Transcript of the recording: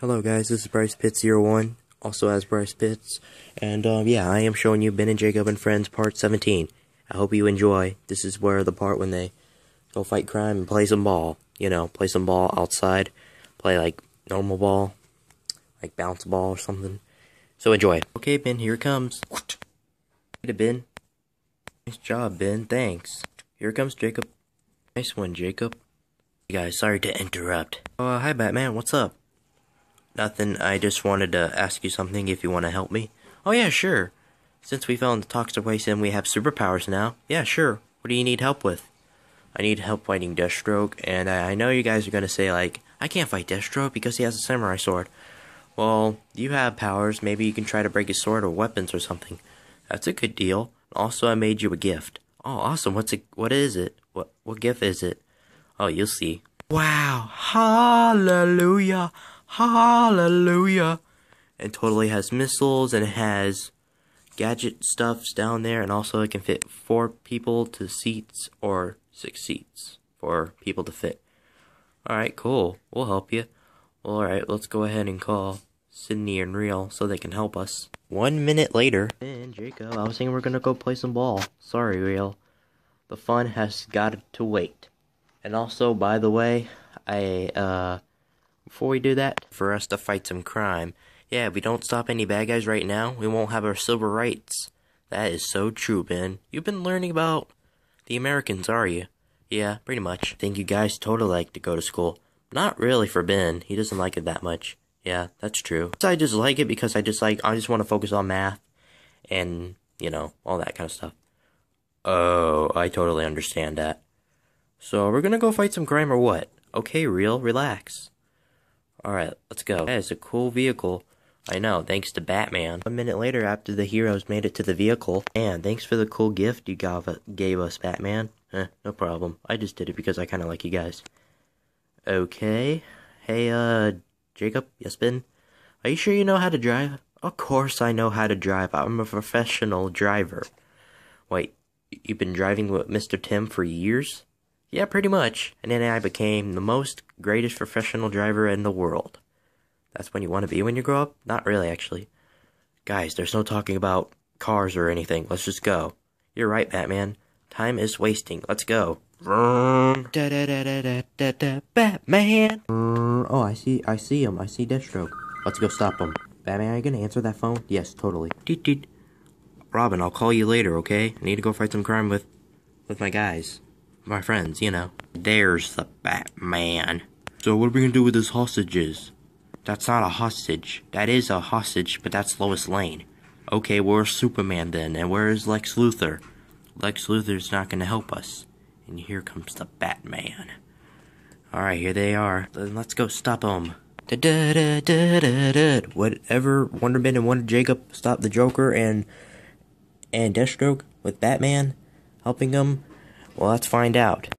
Hello guys, this is Bryce Pitts Year One, also as Bryce Pitts, and um, yeah, I am showing you Ben and Jacob and Friends Part 17. I hope you enjoy. This is where the part when they go fight crime and play some ball. You know, play some ball outside, play like normal ball, like bounce ball or something. So enjoy. Okay, Ben, here comes. Hey, Ben. Nice job, Ben. Thanks. Here comes Jacob. Nice one, Jacob. Hey guys, sorry to interrupt. Uh, hi Batman, what's up? Nothing, I just wanted to ask you something if you want to help me. Oh, yeah, sure. Since we fell into toxic waste and we have superpowers now, yeah, sure. What do you need help with? I need help fighting Deathstroke, and I, I know you guys are going to say, like, I can't fight Deathstroke because he has a samurai sword. Well, you have powers, maybe you can try to break his sword or weapons or something. That's a good deal. Also, I made you a gift. Oh, awesome. What's it? What is it? What what gift is it? Oh, you'll see. Wow. Hallelujah. Hallelujah. And totally has missiles and it has gadget stuffs down there and also it can fit four people to seats or six seats for people to fit. Alright, cool. We'll help you. alright, let's go ahead and call Sydney and Real so they can help us. One minute later. And Jacob, I was thinking we're gonna go play some ball. Sorry, Real. The fun has got to wait. And also, by the way, I, uh, before we do that? For us to fight some crime. Yeah, if we don't stop any bad guys right now, we won't have our civil rights. That is so true, Ben. You've been learning about the Americans, are you? Yeah, pretty much. I think you guys totally like to go to school. Not really for Ben. He doesn't like it that much. Yeah, that's true. I just like it because I just like I just want to focus on math and, you know, all that kind of stuff. Oh, I totally understand that. So, we're going to go fight some crime or what? Okay, real, relax. Alright, let's go. That is a cool vehicle. I know, thanks to Batman. One minute later, after the heroes made it to the vehicle, man, thanks for the cool gift you gave, gave us, Batman. Eh, no problem. I just did it because I kind of like you guys. Okay. Hey, uh, Jacob, yes, Ben? Are you sure you know how to drive? Of course I know how to drive. I'm a professional driver. Wait, you've been driving with Mr. Tim for years? Yeah, pretty much. And then I became the most greatest professional driver in the world. That's when you want to be when you grow up? Not really, actually. Guys, there's no talking about cars or anything. Let's just go. You're right, Batman. Time is wasting. Let's go. Da da da da da da da. Batman. Oh, I see. I see him. I see Deathstroke. Let's go stop him. Batman, are you gonna answer that phone? Yes, totally. Robin, I'll call you later, okay? I need to go fight some crime with, with my guys my friends, you know. There's the Batman. So what are we gonna do with those hostages? That's not a hostage. That is a hostage, but that's Lois Lane. Okay, where's Superman then? And where is Lex Luthor? Lex Luthor's not gonna help us. And here comes the Batman. Alright, here they are. Then let's go stop them. Da, da, da, Whatever Wonder Man and Wonder Jacob stop the Joker and and Deathstroke with Batman helping them. Well, let's find out.